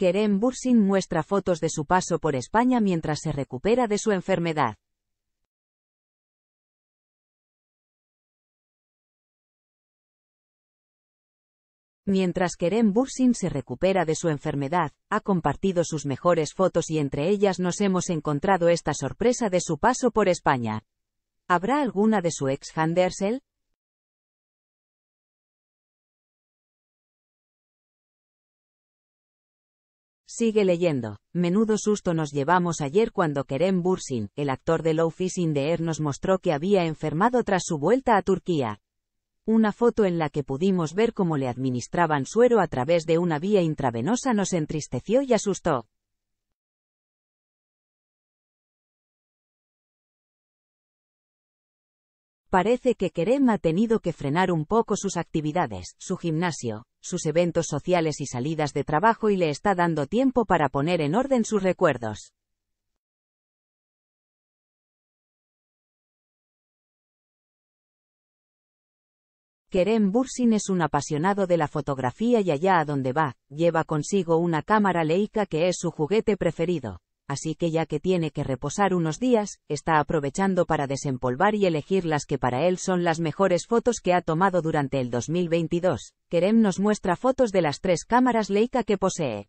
Kerem Bursin muestra fotos de su paso por España mientras se recupera de su enfermedad. Mientras Kerem Bursin se recupera de su enfermedad, ha compartido sus mejores fotos y entre ellas nos hemos encontrado esta sorpresa de su paso por España. ¿Habrá alguna de su ex Handersel? Sigue leyendo. Menudo susto nos llevamos ayer cuando Kerem Bursin, el actor de Low in de Air, er, nos mostró que había enfermado tras su vuelta a Turquía. Una foto en la que pudimos ver cómo le administraban suero a través de una vía intravenosa nos entristeció y asustó. Parece que Kerem ha tenido que frenar un poco sus actividades, su gimnasio, sus eventos sociales y salidas de trabajo y le está dando tiempo para poner en orden sus recuerdos. Kerem Bursin es un apasionado de la fotografía y allá a donde va, lleva consigo una cámara Leica que es su juguete preferido así que ya que tiene que reposar unos días, está aprovechando para desempolvar y elegir las que para él son las mejores fotos que ha tomado durante el 2022. Kerem nos muestra fotos de las tres cámaras Leica que posee.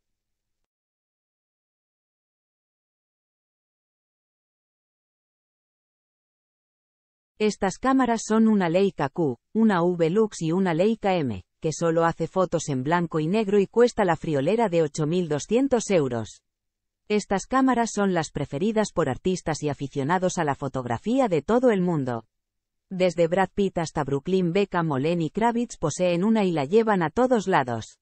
Estas cámaras son una Leica Q, una V-Lux y una Leica M, que solo hace fotos en blanco y negro y cuesta la friolera de 8.200 euros. Estas cámaras son las preferidas por artistas y aficionados a la fotografía de todo el mundo. Desde Brad Pitt hasta Brooklyn Beckham o y Kravitz poseen una y la llevan a todos lados.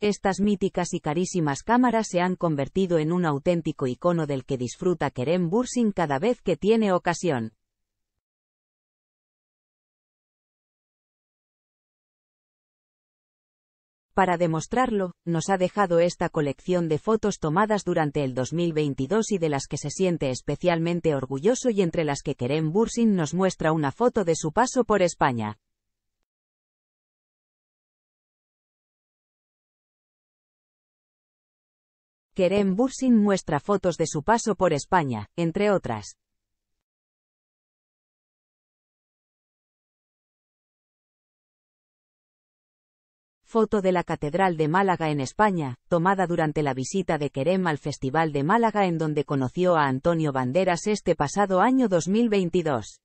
Estas míticas y carísimas cámaras se han convertido en un auténtico icono del que disfruta Kerem Bursing cada vez que tiene ocasión. Para demostrarlo, nos ha dejado esta colección de fotos tomadas durante el 2022 y de las que se siente especialmente orgulloso y entre las que Kerem Bursin nos muestra una foto de su paso por España. Kerem Bursin muestra fotos de su paso por España, entre otras. Foto de la Catedral de Málaga en España, tomada durante la visita de Kerem al Festival de Málaga en donde conoció a Antonio Banderas este pasado año 2022.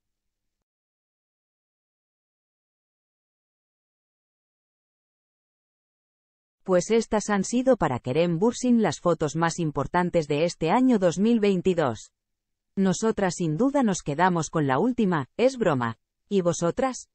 Pues estas han sido para Kerem Bursin las fotos más importantes de este año 2022. Nosotras sin duda nos quedamos con la última, es broma. ¿Y vosotras?